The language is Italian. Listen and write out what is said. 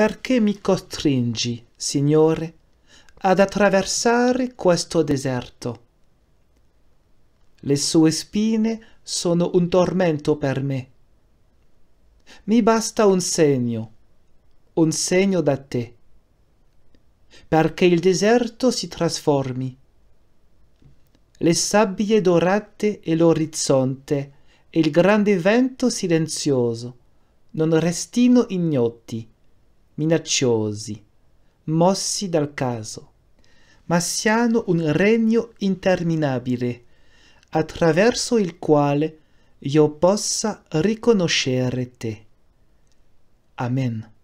perché mi costringi, Signore, ad attraversare questo deserto? Le sue spine sono un tormento per me. Mi basta un segno, un segno da te, perché il deserto si trasformi. Le sabbie dorate e l'orizzonte e il grande vento silenzioso non restino ignoti minacciosi, mossi dal caso, ma siano un regno interminabile, attraverso il quale io possa riconoscere te. Amen.